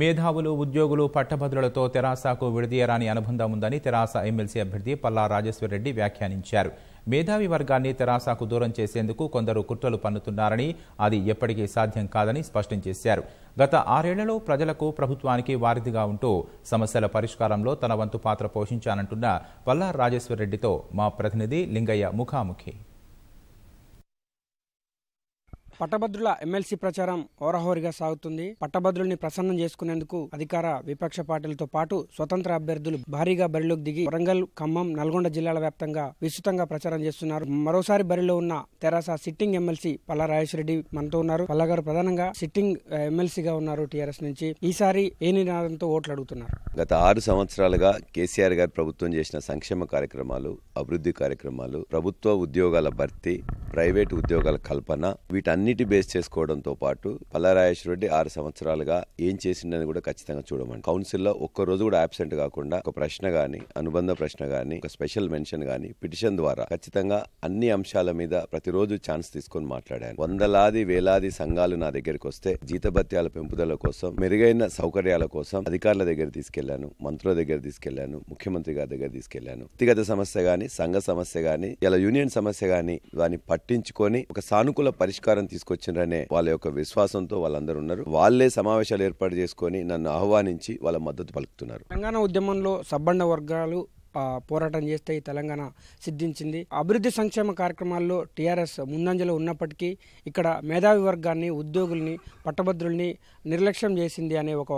మేధావులు ఉద్యోగులు పట్టభద్రులతో తెరాసాకు విడదీయరాని అనుబంధం ఉందని తెరాస ఎమ్మెల్సీ అభ్యర్థి పల్లా రాజేశ్వరరెడ్డి వ్యాఖ్యానించారు మేధావి వర్గాన్ని తెరాసాకు దూరం చేసేందుకు కొందరు కుట్రలు పన్నుతున్నారని అది ఎప్పటికీ సాధ్యం కాదని స్పష్టం చేశారు గత ఆరేళ్లలో ప్రజలకు ప్రభుత్వానికి వారిదిగా ఉంటూ సమస్యల పరిష్కారంలో తన వంతు పాత్ర పోషించానంటున్న పల్లా రాజేశ్వరరెడ్డితో మా ప్రతినిధి లింగయ్య ముఖాముఖి పట్టభద్రుల ఎమ్మెల్సీ ప్రచారం ఓరహోరిగా సాగుతుంది పట్టభద్రుల్ని ప్రసన్నం చేసుకునేందుకు అధికార విపక్ష పార్టీలతో పాటు స్వతంత్ర అభ్యర్థులు భారీగా బరిలోకి దిగి వరంగల్ ఖమ్మం నల్గొండ జిల్లాల వ్యాప్తంగా విస్తృతంగా ప్రచారం చేస్తున్నారు మరోసారి బరిలో ఉన్న తెరాస సిట్టింగ్ ఎమ్మెల్సీ పల్లా రెడ్డి మనతో ఉన్నారు పల్లా గారు ప్రధానంగా సిట్టింగ్ ఎమ్మెల్సీగా ఉన్నారు టీఆర్ఎస్ నుంచి ఈసారి ఏ నినాదంతో ఓట్లు అడుగుతున్నారు గత ఆరు సంవత్సరాలుగా కేసీఆర్ గారు ప్రభుత్వం చేసిన సంక్షేమ కార్యక్రమాలు అభివృద్ధి కార్యక్రమాలు ప్రభుత్వ ఉద్యోగాల భర్తీ ప్రైవేటు ఉద్యోగాల కల్పన వీటన్నిటి బేస్ చేసుకోవడంతో పాటు పల్లారాజేశ్వర రెడ్డి ఆరు సంవత్సరాలుగా ఏం చేసిండని కూడా ఖచ్చితంగా చూడమని కౌన్సిల్లో ఒక్క రోజు కూడా అబ్సెంట్ కాకుండా ఒక ప్రశ్న గాని అనుబంధ ప్రశ్న గాని ఒక స్పెషల్ మెన్షన్ గాని పిటిషన్ ద్వారా ఖచ్చితంగా అన్ని అంశాల మీద ప్రతిరోజు ఛాన్స్ తీసుకొని మాట్లాడాను వందలాది వేలాది సంఘాలు నా దగ్గరికి వస్తే జీతభత్యాల పెంపుదల కోసం మెరుగైన సౌకర్యాల కోసం అధికారుల దగ్గర తీసుకెళ్లాను మంత్రుల దగ్గర తీసుకెళ్లాను ముఖ్యమంత్రి గారి దగ్గర తీసుకెళ్లాను వ్యక్తిగత సమస్య గాని సంఘ సమస్య గాని ఇలా యూనియన్ సమస్య గాని దాని పట్టు పట్టించుకొని ఒక సానుకూల పరిష్కారం తీసుకొచ్చిండ్రనే వాళ్ళ యొక్క విశ్వాసంతో వాళ్ళందరూ ఉన్నారు వాళ్ళే సమావేశాలు ఏర్పాటు చేసుకొని నన్ను ఆహ్వానించి వాళ్ళ మద్దతు పలుకుతున్నారు తెలంగాణ ఉద్యమంలో సబ్బండ వర్గాలు పోరాటం చేస్తే ఈ తెలంగాణ సిద్ధించింది అభివృద్ధి సంక్షేమ కార్యక్రమాల్లో టీఆర్ఎస్ ముందంజలో ఉన్నప్పటికీ ఇక్కడ మేధావి వర్గాన్ని ఉద్యోగుల్ని పట్టభద్రుల్ని నిర్లక్ష్యం చేసింది అనే ఒక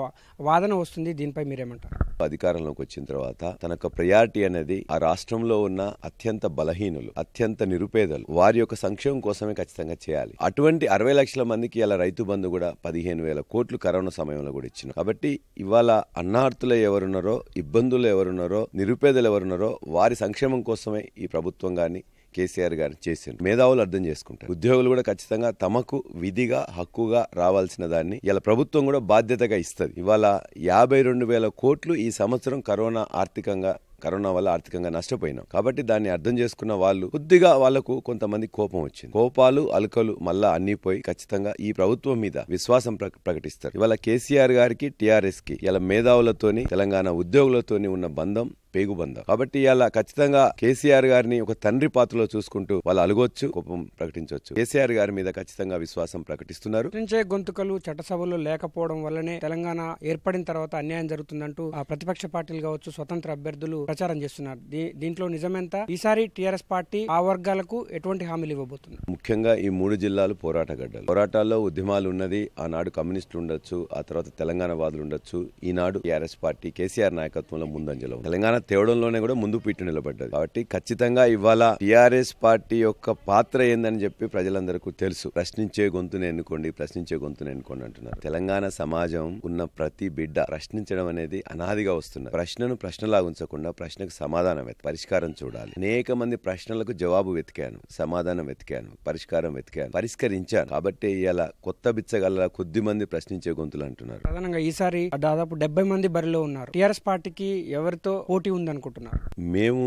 వాదన వస్తుంది దీనిపై మీరేమంటారు అధికారంలోకి వచ్చిన తర్వాత తన యొక్క ప్రయారిటీ అనేది ఆ రాష్ట్రంలో ఉన్న అత్యంత బలహీనులు అత్యంత నిరుపేదలు వారి యొక్క సంక్షేమం కోసమే ఖచ్చితంగా చేయాలి అటువంటి అరవై లక్షల మందికి ఇలా రైతు బంధు కూడా పదిహేను వేల కోట్లు కరోనా సమయంలో కూడా ఇచ్చిన కాబట్టి ఇవాళ అన్నార్థులు ఎవరున్నారో ఇబ్బందులు ఎవరున్నారో నిరుపేదలు ఎవరున్నారో వారి సంక్షేమం కోసమే ఈ ప్రభుత్వం కానీ కేసీఆర్ గారు చేసిండ్రు మేధావులు అర్థం చేసుకుంటారు ఉద్యోగులు కూడా ఖచ్చితంగా తమకు విధిగా హక్కుగా రావాల్సిన దాన్ని ఇలా ప్రభుత్వం కూడా బాధ్యతగా ఇస్తుంది ఇవాళ యాభై రెండు వేల కోట్లు ఈ సంవత్సరం కరోనా ఆర్థికంగా కరోనా వల్ల ఆర్థికంగా నష్టపోయినాం కాబట్టి దాన్ని అర్థం చేసుకున్న వాళ్ళు కొద్దిగా వాళ్లకు కొంతమంది కోపం వచ్చింది కోపాలు అలకలు మళ్ళా అన్ని పోయి ఖచ్చితంగా ఈ ప్రభుత్వం మీద విశ్వాసం ప్రకటిస్తారు ఇవాళ కేసీఆర్ గారికి టిఆర్ఎస్ కి ఇలా మేధావులతోని తెలంగాణ ఉద్యోగులతోని ఉన్న బంధం పేగుబందం కాబట్టి ఇలా ఖచ్చితంగా కేసీఆర్ గారిని ఒక తండ్రి పాత్రలో చూసుకుంటూ వాళ్ళు అలగొచ్చు కోపం ప్రకటించవచ్చు కేసీఆర్ గారి మీద ఖచ్చితంగా విశ్వాసం ప్రకటిస్తున్నారు గొంతుకలు చట్టసభలు లేకపోవడం వల్లనే తెలంగాణ ఏర్పడిన తర్వాత అన్యాయం జరుగుతుందంటూ ఆ ప్రతిపక్ష పార్టీలు కావచ్చు స్వతంత్ర అభ్యర్థులు ప్రచారం చేస్తున్నారు దీంట్లో నిజమెంత ఈసారి టీఆర్ఎస్ పార్టీ ఆ వర్గాలకు ఎటువంటి హామీలు ఇవ్వబోతుంది ముఖ్యంగా ఈ మూడు జిల్లాలు పోరాట గడ్డలు పోరాటాల్లో ఉద్యమాలు ఉన్నది ఆనాడు కమ్యూనిస్టులు ఉండొచ్చు ఆ తర్వాత తెలంగాణ వాదులు ఉండొచ్చు ఈనాడు టీఆర్ఎస్ పార్టీ కేసీఆర్ నాయకత్వంలో ముందంజలో తెలంగాణ తేవడంలోనే కూడా ముందు పీటు నిలబడ్డది కాబట్టి ఖచ్చితంగా ఇవాళ టీఆర్ఎస్ పార్టీ యొక్క పాత్ర ఏందని చెప్పి ప్రజలందరికీ తెలుసు ప్రశ్నించే గొంతుని ఎన్నుకోండి ప్రశ్నించే గొంతుని ఎన్నుకోండి అంటున్నారు తెలంగాణ సమాజం ఉన్న ప్రతి బిడ్డ ప్రశ్నించడం అనేది అనాదిగా వస్తున్న ప్రశ్నను ప్రశ్నలా ఉంచకుండా ప్రశ్నకు సమాధానం పరిష్కారం చూడాలి అనేక మంది ప్రశ్నలకు జవాబు వెతికాను సమాధానం వెతికాను పరిష్కారం వెతికాను పరిష్కరించాను కాబట్టి ఇలా కొత్త బిచ్చగల కొద్ది మంది ప్రశ్నించే గొంతులు అంటున్నారు ప్రధానంగా ఈసారి దాదాపు డెబ్బై మంది బరిలో ఉన్నారు టీఆర్ఎస్ పార్టీకి ఎవరితో పోటీ అనుకుంటున్నారు మేము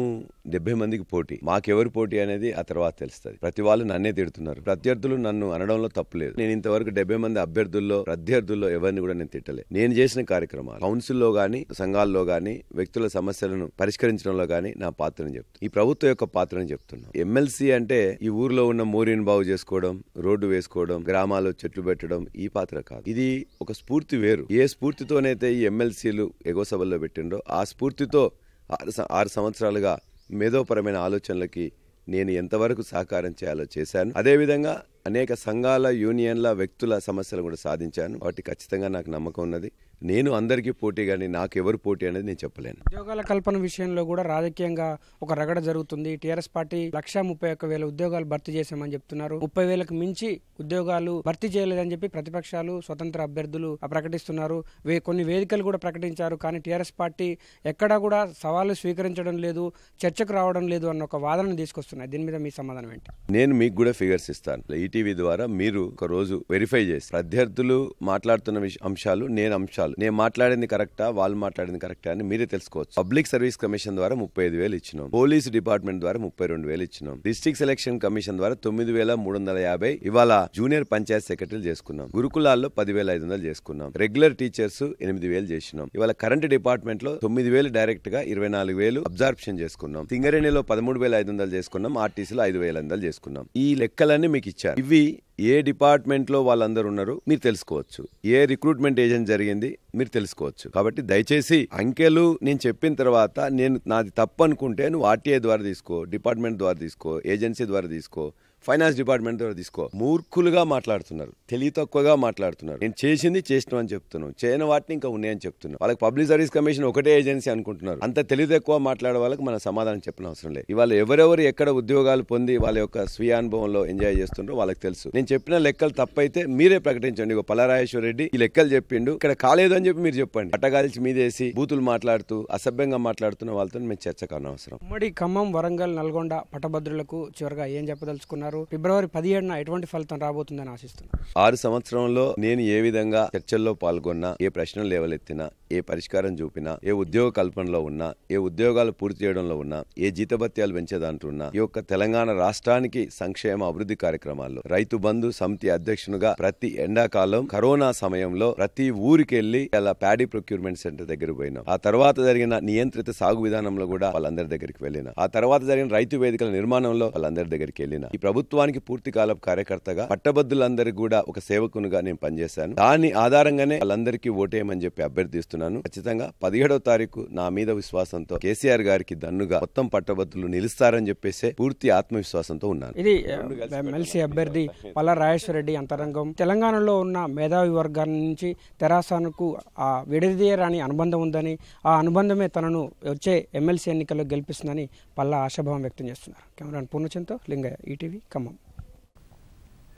డెబ్బై మందికి పోటీ మాకెవరు పోటీ అనేది ఆ తర్వాత తెలుస్తుంది ప్రతి వాళ్ళు నన్నే తిడుతున్నారు ప్రత్యర్థులు నన్ను అనడంలో తప్పులేదు నేను ఇంతవరకు డెబ్బై మంది అభ్యర్థుల్లో ప్రత్యర్థుల్లో ఎవరిని కూడా నేను తిట్టలేదు నేను చేసిన కార్యక్రమాలు కౌన్సిల్లో గానీ సంఘాల్లో గానీ వ్యక్తుల సమస్యలను పరిష్కరించడంలో గానీ నా పాత్రను చెప్తాను ఈ ప్రభుత్వం యొక్క పాత్రను చెప్తున్నాను ఎమ్మెల్సీ అంటే ఈ ఊర్లో ఉన్న మోరీని బాగు చేసుకోవడం రోడ్డు వేసుకోవడం గ్రామాల్లో చెట్లు పెట్టడం ఈ పాత్ర కాదు ఇది ఒక స్ఫూర్తి వేరు ఏ స్ఫూర్తితోనైతే ఈ ఎమ్మెల్సీలు ఎగో సభల్లో పెట్టిండో ఆ స్ఫూర్తితో ఆరు ఆరు సంవత్సరాలుగా మేధోపరమైన ఆలోచనలకి నేను ఎంతవరకు సహకారం చేయాలో చేశాను అదేవిధంగా అనేక సంఘాల యూనియన్ల వ్యక్తుల సమస్యలు కూడా సాధించాను వాటి ఖచ్చితంగా నాకు నమ్మకం ఉన్నది నేను అందరికీ పోటీ కానీ నాకు ఎవరు పోటీ అనేది నేను చెప్పలేను ఉద్యోగాల కల్పన విషయంలో కూడా రాజకీయంగా ఒక రగడ జరుగుతుంది టీఆర్ఎస్ పార్టీ లక్ష ముప్పై ఒక్క వేల ఉద్యోగాలు భర్తీ చేశామని చెప్తున్నారు ముప్పై వేలకు మించి ఉద్యోగాలు భర్తీ చేయలేదని చెప్పి ప్రతిపక్షాలు స్వతంత్ర అభ్యర్థులు ప్రకటిస్తున్నారు కొన్ని వేదికలు కూడా ప్రకటించారు కానీ టీఆర్ఎస్ పార్టీ ఎక్కడా కూడా సవాళ్ళు స్వీకరించడం లేదు చర్చకు రావడం లేదు అన్న ఒక వాదన తీసుకొస్తున్నాయి దీని మీద మీ సమాధానం ఏంటి నేను మీకు కూడా ఫిగర్స్ ఇస్తాను ఈటీవీ ద్వారా మీరు ఒక రోజు వెరిఫై చేసి అభ్యర్థులు మాట్లాడుతున్న అంశాలు నేను అంశాలు జీతాలు నేను మాట్లాడింది కరెక్టా వాళ్ళు మాట్లాడింది కరెక్టా అని మీరే తెలుసుకోవచ్చు పబ్లిక్ సర్వీస్ కమిషన్ ద్వారా ముప్పై ఐదు వేలు ఇచ్చినాం పోలీస్ డిపార్ట్మెంట్ ద్వారా ముప్పై రెండు వేలు ఇచ్చినాం డిస్టిక్ సెలక్షన్ కమిషన్ ద్వారా తొమ్మిది వేల మూడు వందల యాభై ఇవాళ జూనియర్ పంచాయత్ సెక్రటరీలు చేసుకున్నాం గురుకులాల్లో పదివేల ఐదు వందలు చేసుకున్నాం రెగ్యులర్ టీచర్స్ ఎనిమిది వేలు చేసినాం ఇవాళ కరెంట్ డిపార్ట్మెంట్ లో తొమ్మిది వేలు డైరెక్ట్ గా ఇరవై నాలుగు వేలు అబ్జార్ప్షన్ చేసుకున్నాం సింగరేణిలో పదమూడు వేల ఐదు వందలు చేసుకున్నాం ఆర్టీసీలో ఐదు వేల వందలు చేసుకున్నాం ఈ లెక్కలన్నీ మీకు ఇచ్చారు ఇవి ఏ డిపార్ట్మెంట్లో వాళ్ళందరూ ఉన్నారు మీరు తెలుసుకోవచ్చు ఏ రిక్రూట్మెంట్ ఏజెంట్ జరిగింది మీరు తెలుసుకోవచ్చు కాబట్టి దయచేసి అంకెలు నేను చెప్పిన తర్వాత నేను నాది తప్పు అనుకుంటే నువ్వు ఆర్టీఐ ద్వారా తీసుకో డిపార్ట్మెంట్ ద్వారా తీసుకో ఏజెన్సీ ద్వారా తీసుకో ఫైనాన్స్ డిపార్ట్మెంట్ ద్వారా తీసుకో మూర్ఖులుగా మాట్లాడుతున్నారు తెలివి తక్కువగా మాట్లాడుతున్నారు నేను చేసింది చేసిన అని చెప్తున్నాను చేయని వాటిని ఇంకా ఉన్నాయని చెప్తున్నాను వాళ్ళకి పబ్లిక్ సర్వీస్ కమిషన్ ఒకటే ఏజెన్సీ అనుకుంటున్నారు అంత తెలివి ఎక్కువ మాట్లాడే వాళ్ళకి మన సమాధానం చెప్పిన అవసరం లేదు ఇవాళ ఎవరెవరు ఎక్కడ ఉద్యోగాలు పొంది వాళ్ళ యొక్క స్వీయ అనుభవంలో ఎంజాయ్ చేస్తుండ్రో వాళ్ళకి తెలుసు నేను చెప్పిన లెక్కలు తప్పైతే మీరే ప్రకటించండి ఇక పలరాజేశ్వర రెడ్డి ఈ లెక్కలు చెప్పిండు ఇక్కడ కాలేదు అని చెప్పి మీరు చెప్పండి అట్టగాల్చి మీదేసి బూతులు మాట్లాడుతూ అసభ్యంగా మాట్లాడుతున్న వాళ్ళతో మేము చర్చ కానవసరం ఉమ్మడి ఖమ్మం వరంగల్ నల్గొండ పటభద్రులకు చివరిగా ఏం చెప్పదలుచుకున్నారు ఉన్నారు ఫిబ్రవరి పదిహేడున ఎటువంటి ఫలితం రాబోతుందని ఆశిస్తున్నారు ఆరు సంవత్సరంలో నేను ఏ విధంగా చర్చల్లో పాల్గొన్నా ఏ ప్రశ్నలు లేవలెత్తినా ఏ పరిష్కారం చూపినా ఏ ఉద్యోగ కల్పనలో ఉన్నా ఏ ఉద్యోగాలు పూర్తి చేయడంలో ఉన్నా ఏ జీతభత్యాలు పెంచేదాంటున్నా ఈ యొక్క తెలంగాణ రాష్ట్రానికి సంక్షేమ అభివృద్ధి కార్యక్రమాల్లో రైతు బంధు సమితి అధ్యక్షునిగా ప్రతి ఎండాకాలం కరోనా సమయంలో ప్రతి వెళ్లి అలా ప్యాడీ ప్రొక్యూర్మెంట్ సెంటర్ దగ్గర పోయినా ఆ తర్వాత జరిగిన నియంత్రిత సాగు విధానంలో కూడా వాళ్ళందరి దగ్గరికి వెళ్ళిన ఆ తర్వాత జరిగిన రైతు వేదికల నిర్మాణంలో వాళ్ళందరి దగ్గరికి వెళ్ళిన ఈ ప్రభుత్వానికి పూర్తి కాలం కార్యకర్తగా పట్టభద్రులందరికీ కూడా ఒక సేవకునిగా నేను పనిచేశాను దాని ఆధారంగానే వాళ్ళందరికీ ఓటేయమని చెప్పి అభ్యర్థిస్తున్నాను ఖచ్చితంగా పదిహేడవ తారీఖు నా మీద విశ్వాసంతో కేసీఆర్ గారికి దన్నుగా మొత్తం పట్టభద్రులు నిలుస్తారని చెప్పేసి పూర్తి ఆత్మవిశ్వాసంతో ఉన్నాను ఇది ఎమ్మెల్సీ అభ్యర్థి పల్ల రాజేశ్వరరెడ్డి అంతరంగం తెలంగాణలో ఉన్న మేధావి వర్గాల నుంచి తెరాసానుకు ఆ విడదీయరాని అనుబంధం ఉందని ఆ అనుబంధమే తనను వచ్చే ఎమ్మెల్సీ ఎన్నికల్లో గెలిపిస్తుందని పల్లా ఆశాభావం వ్యక్తం చేస్తున్నారు కెమెరాన్ పూర్ణచంతో లింగయ్య ఈటీవీ come on.